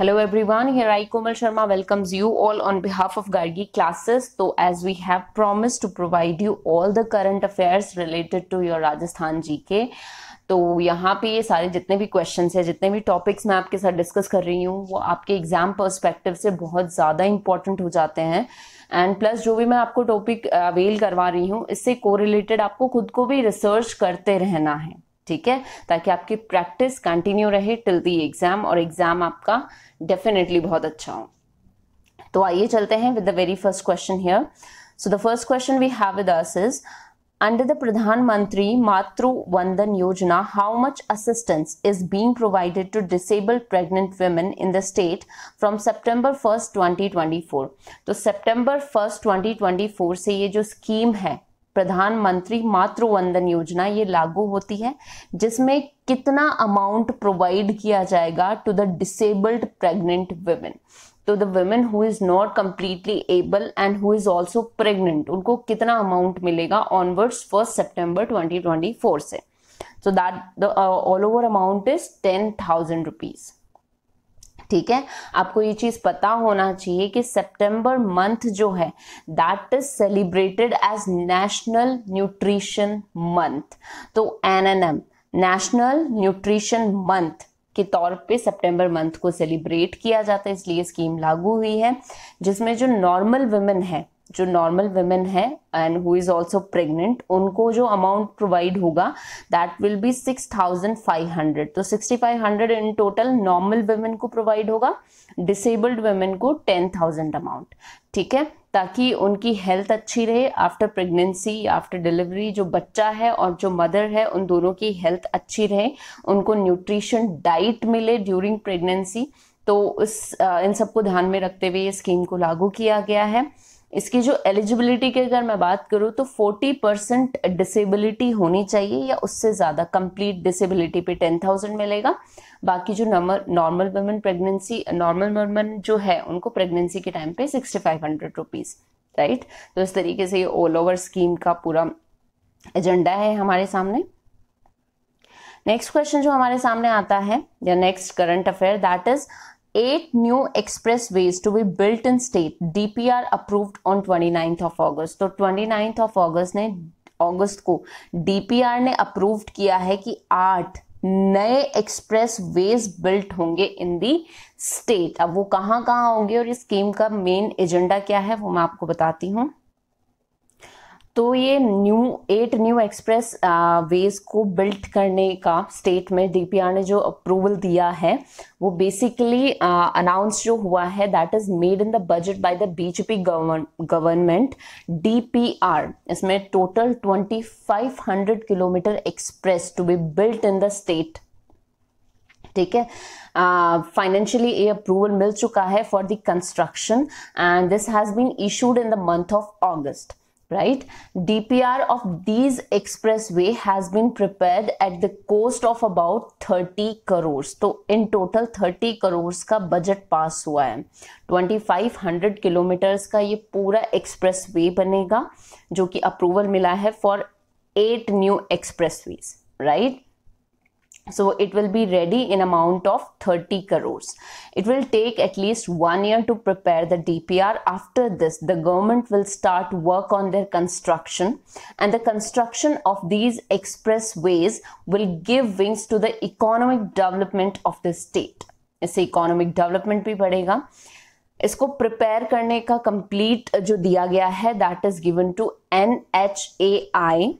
Hello everyone here I Komal Sharma welcomes you all on behalf of Gargi classes तो as we have promise to provide you all the current affairs related to your Rajasthan G K तो यहाँ पे ये सारे जितने भी questions हैं जितने भी टॉपिक्स मैं आपके साथ डिस्कस कर रही हूँ वो आपके एग्जाम परस्पेक्टिव से बहुत ज़्यादा इंपॉर्टेंट हो जाते हैं एंड प्लस जो भी मैं आपको टॉपिक अवेल करवा रही हूँ इससे को आपको खुद को भी रिसर्च करते रहना है ठीक है ताकि आपकी प्रैक्टिस कंटिन्यू रहे टिल दी एग्जाम और एग्जाम आपका डेफिनेटली बहुत अच्छा हो तो आइए चलते हैं with the very first question here so the first question we have with us is under the Pradhan Mantri Matru Vandana Yojana how much assistance is being provided to disabled pregnant women in the state from September first 2024 तो सितंबर first 2024 से ये जो scheme है प्रधानमंत्री मातृवंदन योजना ये लागू होती है जिसमें कितना अमाउंट प्रोवाइड किया जाएगा to the disabled pregnant women तो the women who is not completely able and who is also pregnant उनको कितना अमाउंट मिलेगा onwards first September twenty twenty four से so that all over amount is ten thousand rupees ठीक है आपको ये चीज़ पता होना चाहिए कि सितंबर मंथ जो है that is celebrated as national nutrition month तो एनएनएम नेशनल न्यूट्रिशन मंथ के तौर पे सितंबर मंथ को सेलिब्रेट किया जाता है इसलिए स्कीम लागू हुई है जिसमें जो नॉर्मल वुमेन है जो नॉर्मल वेमेन है and who is also pregnant उनको जो अमाउंट प्रोवाइड होगा that will be six thousand five hundred तो sixty five hundred in total normal women को प्रोवाइड होगा डिसेबल्ड वेमेन को टेन थाउजेंड अमाउंट ठीक है ताकि उनकी हेल्थ अच्छी रहे आफ्टर प्रेगनेंसी आफ्टर डिलीवरी जो बच्चा है और जो मदर है उन दोनों की हेल्थ अच्छी रहे उनको न्यूट्रिशन डाइट मिले ड्यूरिंग प्रेगनेंसी तो इस इन सबको ध्यान में रखते हुए ये स्कीम को लागू किया गया है इसकी जो एलिजिबिलिटी की अगर मैं बात करूँ तो 40 परसेंट डिसेबिलिटी होनी चाहिए या उससे ज़्यादा कंप्लीट डिसेबिलिटी पे 10,000 मिलेगा बाकी जो number normal women pregnancy normal women जो है उनको प्रेगनेंसी के टाइम पे 6,500 रुपीस राइट तो इस तरीके से ये ऑल ओवर स्कीम का पूरा एजेंडा है हमारे सामने नेक्स्ट क्वेश्चन जो हमारे सामने आता है या next current affair that is eight new expressways to be built in state DPR approved on 29th of August तो 29th of August ने अगस्त को डीपीआर ने अप्रूव्ड किया है कि आठ नए एक्सप्रेस वेज बिल्ट होंगे इन दी स्टेट अब वो कहाँ कहाँ होंगे और इस स्कीम का मेन एजेंडा क्या है वो मैं आपको बताती हूँ तो ये new eight new expressways को बिल्ट करने का स्टेट में डीपीआर ने जो अप्रूवल दिया है वो बेसिकली अनाउंस uh, जो हुआ है that is made in the budget by the BJP government DPR इसमें total 2500 kilometre express to be built in the state ठीक है फाइनेंशियली uh, ये अप्रूवल मिल चुका है for the construction and this has been issued in the month of August right? DPR of these expressway has been prepared at the cost of about 30 crores. so in total 30 crores ka budget pass hua hai 2500 kilometres का ये पूरा expressway बनेगा जो कि approval मिला है for eight new expressways right so it will be ready in amount of 30 crores it will take at least one year to prepare the dpr after this the government will start work on their construction and the construction of these expressways will give wings to the economic development of the state it's economic development भी बढ़ेगा इसको prepare करने का complete जो दिया गया है that is given to N H A I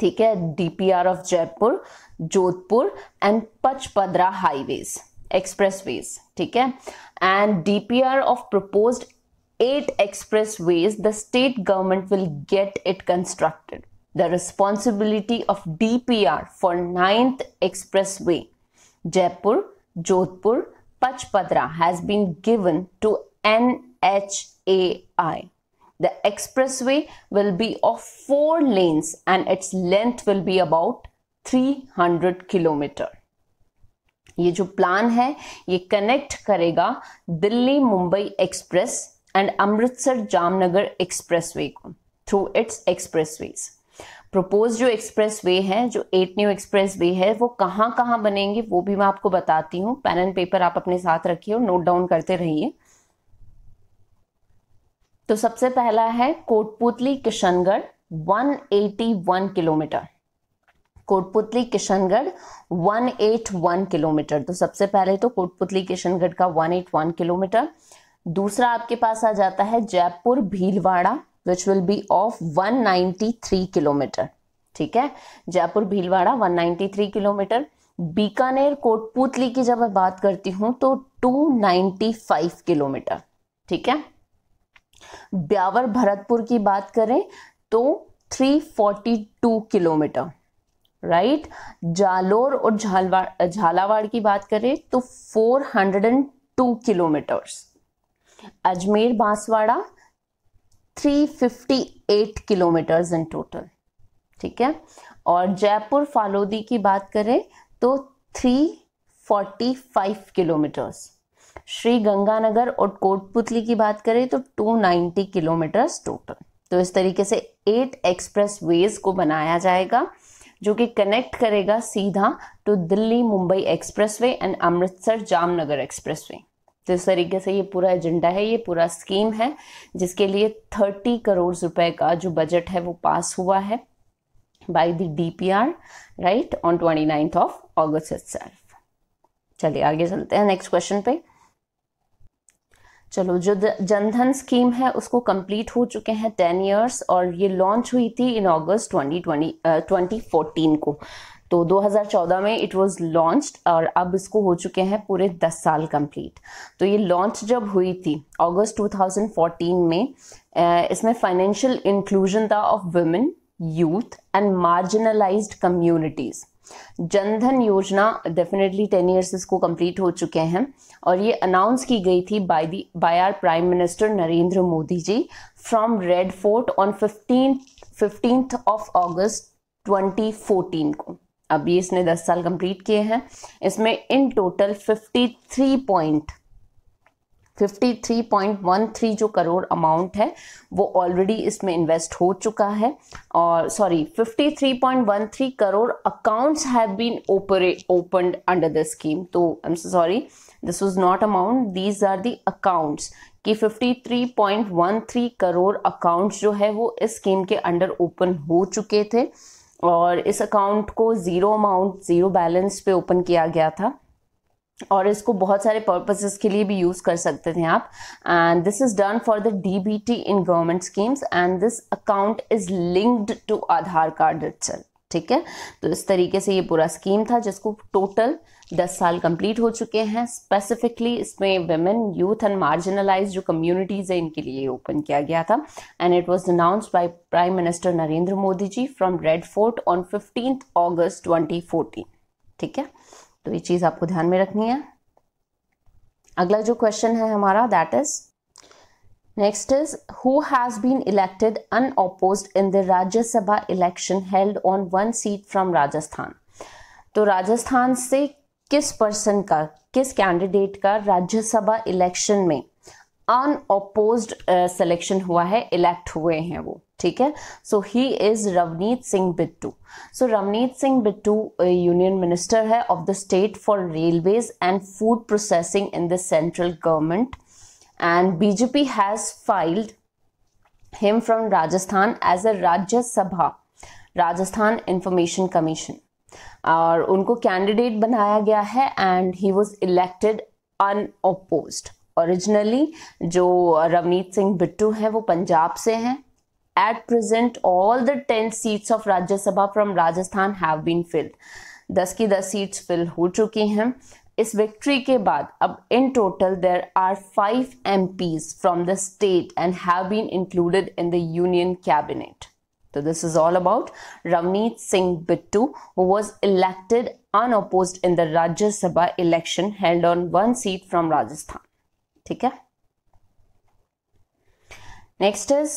ठीक है DPR of Jaipur Jodhpur and Pachpadra highways, expressways. Okay, and DPR of proposed eight expressways, the state government will get it constructed. The responsibility of DPR for ninth expressway, Jaipur, Jodhpur, Pachpadra has been given to NHAI. The expressway will be of four lanes and its length will be about 300 kilometre ये जो plan है ये connect करेगा Delhi Mumbai express and Amritsar Jamnagar expressway को through its expressway propose जो expressway है जो eight new express expressway है वो कहाँ कहाँ बनेंगे वो भी मैं आपको बताती हूँ पेन एंड पेपर आप अपने साथ रखिए और नोट डाउन करते रहिए तो सबसे पहला है कोटपुतली किशनगढ़ 181 किलोमीटर कोटपुतली किशनगढ़ 181 किलोमीटर तो सबसे पहले तो कोटपुतली किशनगढ़ का 181 किलोमीटर दूसरा आपके पास आ जाता है Jaipur Bhilwara which will be of 193 kilometre ठीक है जयपुर भीलवाड़ा 193 किलोमीटर बीकानेर कोटपुतली की जब मैं बात करती हूँ तो 295 किलोमीटर ठीक है ब्यावर भरतपुर की बात करें तो 342 किलोमीटर राइट जालोर और झालवाड़ झालावाड़ की बात करें तो 402 kilometres Ajmer Banswara 358 kilometres in total ठीक है और जयपुर फालोदी की बात करें तो 345 किलोमीटर्स श्री गंगानगर और कोटपुतली की बात करें तो 290 किलोमीटर्स टोटल तो इस तरीके से एट एक्सप्रेस वेज को बनाया जाएगा जो कि कनेक्ट करेगा सीधा टू तो Delhi Mumbai expressway and Amritsar Jamnagar expressway तो इस तरीके से ये पूरा एजेंडा है ये पूरा स्कीम है जिसके लिए थर्टी करोड़ रुपए का जो बजट है वो पास हुआ है by the DPR right on twenty ninth of August it चलिए आगे चलते हैं नेक्स्ट क्वेश्चन पे चलो जो जनधन स्कीम है उसको कंप्लीट हो चुके हैं टेन इयर्स और ये लॉन्च हुई थी in August twenty twenty fourteen को तो 2014 में इट वाज लॉन्च्ड और अब इसको हो चुके हैं पूरे 10 साल कंप्लीट तो ये लॉन्च जब हुई थी अगस्त 2014 में इसमें फाइनेंशियल इंक्लूजन था of women youth and marginalised communities Jan Dhan Yojana definitely ten years इसको कंप्लीट हो चुके हैं और ये अनाउंस की गई थी by the by our prime minister Narendra Modi ji from Red Fort on fifteen fifteen of twenty 2014 को अब ये इसने 10 साल कंप्लीट किए हैं इसमें इन टोटल 53 पॉइंट 53.13 जो करोड़ अमाउंट है वो ऑलरेडी इसमें इन्वेस्ट हो चुका है और sorry 53.13 crore accounts have been opened under the scheme तो I am so sorry this was not amount these are the accounts कि 53.13 करोड़ अकाउंट्स जो है वो इस स्कीम के अंडर ओपन हो चुके थे और इस अकाउंट को ज़ीरो अमाउंट ज़ीरो बैलेंस पे ओपन किया गया था और इसको बहुत सारे पर्पसेस के लिए भी यूज़ कर सकते थे आप and this is done for the D B T in government schemes and this account is linked to Aadhaar card it ठीक है तो इस तरीके से ये पूरा स्कीम था जिसको टोटल दस साल कंप्लीट हो चुके हैं स्पेसिफिकली इसमें वेमेन यूथ एंड मार्जिनलाइज जो कम्युनिटीज़ है इनके लिए ओपन किया गया था and it was announce by prime minister Narendra Modi ji from Red Fort on fifteenth August 2014 ठीक है तो ये चीज़ आपको ध्यान में रखनी है अगला जो क्वेश्चन है हमारा that is next is who has been elected unopposed in the Rajya Sabha election held on one seat from Rajasthan तो राजस्थान से किस पर्सन का किस कैंडिडेट का राज्यसभा इलेक्शन में अनऑपोज्ड सिलेक्शन uh, हुआ है इलेक्ट हुए हैं वो ठीक है so he is Ravneet Singh Bittu so Ravneet Singh Bittu union minister है of the state for railways and food processing in the central government and BJP has filed him from Rajasthan as a Rajya Sabha Rajasthan information commission और उनको कैंडिडेट बनाया गया है and he was elected unopposed originally जो रवनीत सिंह बिट्टू हैं वो पंजाब से हैं at present all the ten seats of Rajya Sabha from Rajasthan have been filled दस की दस सीट्स फिल हो चुकी हैं इस विक्ट्री के बाद अब in total there are five M Ps from the state and have been included in the union cabinet तो this is all about Ravneet Singh Bittu who was elected unopposed in the Rajya Sabha election held on one seat from Rajasthan ठीक है next is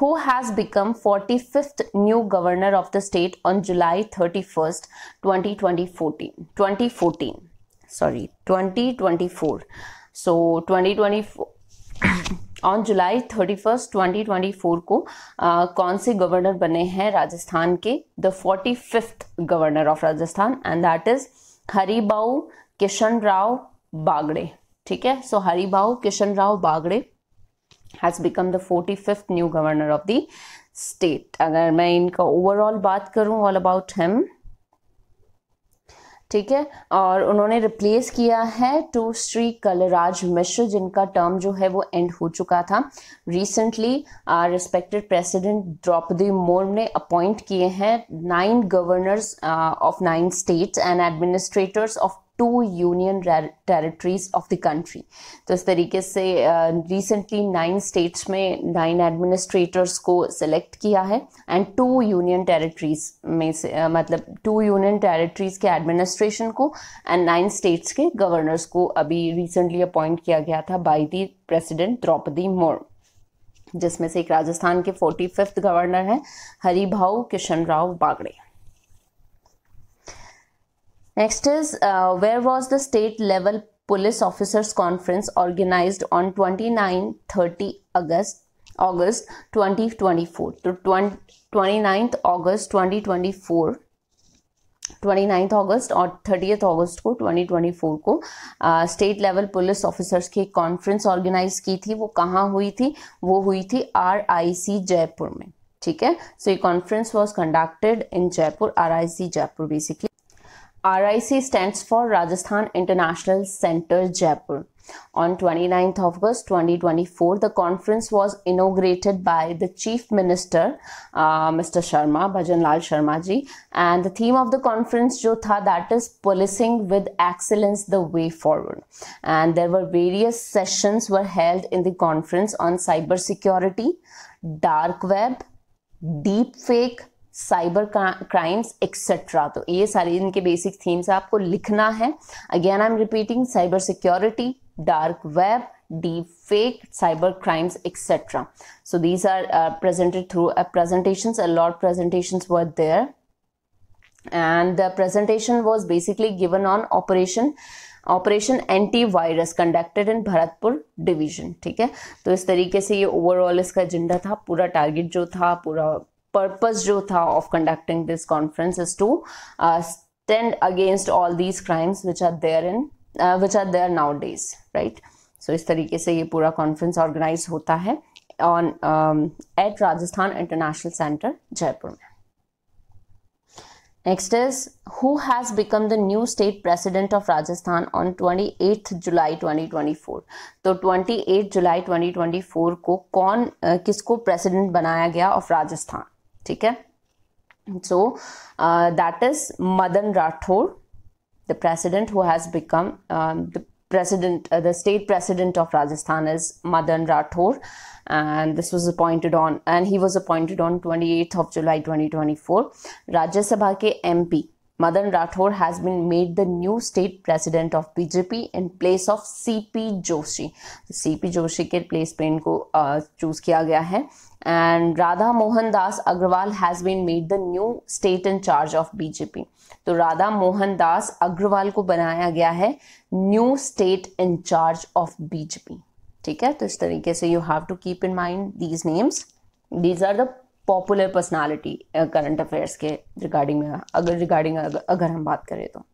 who has become forty fifth new governor of the state on July thirty first twenty twenty fourteen twenty fourteen sorry twenty twenty four so twenty twenty on July thirty first twenty twenty four को कौन से governor बने हैं राजस्थान के the forty fifth governor of Rajasthan and that is Haribhau Kishan Rao Bagde ठीक है so Haribhau Kishan Rao Bagde has become the forty fifth new governor of the state अगर मैं इनका ओवरऑल बात करूं ऑल अबाउट हिम ठीक है और उन्होंने रिप्लेस किया है टू श्री कलराज मिश्र जिनका टर्म जो है वो एंड हो चुका था recently respected president Droupadi Murmu ने अपॉइंट किए हैं nine governors of nine states and administrators of two union territories of the country तो इस तरीके से रिसेंटली नाइन स्टेट्स में नाइन एडमिनिस्ट्रेटर्स को सिलेक्ट किया है एंड टू यूनियन टेरिटरीज में से uh, मतलब टू यूनियन टेरिटरीज के एडमिनिस्ट्रेशन को एंड नाइन स्टेट्स के गवर्नर्स को अभी रिसेंटली अपॉइंट किया गया था by the president Droupadi Murmu जिसमें से एक राजस्थान के फोर्टी फिफ्थ गवर्नर हैं Haribhau Kishan Rao Bagde Next is uh, where was the state level police officers conference organized on 29 30 August August 2024 to 20, 29th August 2024 29th अगस्त और 30th अगस्त को 2024 को स्टेट लेवल पुलिस ऑफिसर्स की कॉन्फ्रेंस ऑर्गेनाइज की थी वो कहाँ हुई थी वो हुई थी सी जयपुर में ठीक है सो ये conference was conducted in Jaipur see Jaipur basically RIC stands for Rajasthan International Center, Jaipur. On 29th August 2024, the conference was inaugurated by the Chief Minister, uh, Mr. Sharma, Lal Sharma ji. And the theme of the conference, jo tha, that is policing with excellence the way forward. And there were various sessions were held in the conference on cybersecurity, dark web, deep fake, cyber crimes etcetera तो ये सारी इनके basic themes आपको लिखना है again I am repeating cyber security dark web deep fake cyber crimes etc so these are uh, presented through uh, presentations a lot of presentations were there and the presentation was basically given on operation operation anti virus conducted in Bharatpur division ठीक है तो इस तरीके से ये overall इसका agenda था पूरा टारगेट जो था पूरा पर्पज जो था of conducting this conference is to stand against all these crimes which are there in which are there nowadays right so इस तरीके से ये पूरा कॉन्फ्रेंस ऑर्गेनाइज होता है on at Rajasthan International Centre Jaipur में next is who has become the new state president of Rajasthan on twenty Rajasthan July twenty twenty four तो twenty eight July twenty twenty four को कौन uh, किसको प्रेसिडेंट बनाया गया of Rajasthan ठीक है so uh, that is madan rathore the president who has become um, the president uh, the state president of rajasthan is madan rathore and this was appointed on and he was appointed on 28th of july 2024 rajya sabha ke mp Madan Rathore has been made the new state president of BJP in place of CP Joshi. CP Joshi के placement को choose किया गया है and Radha Mohan Das Agrawal has been made the new state in charge of BJP. तो राधा मोहन दास अग्रवाल को बनाया गया है new state incharge of BJP ठीक है तो इस तरीके से you have to keep in mind these names these are the popular personality current affairs के रिगार्डिंग में uh, अगर रिगार्डिंग अगर, अगर हम बात करें तो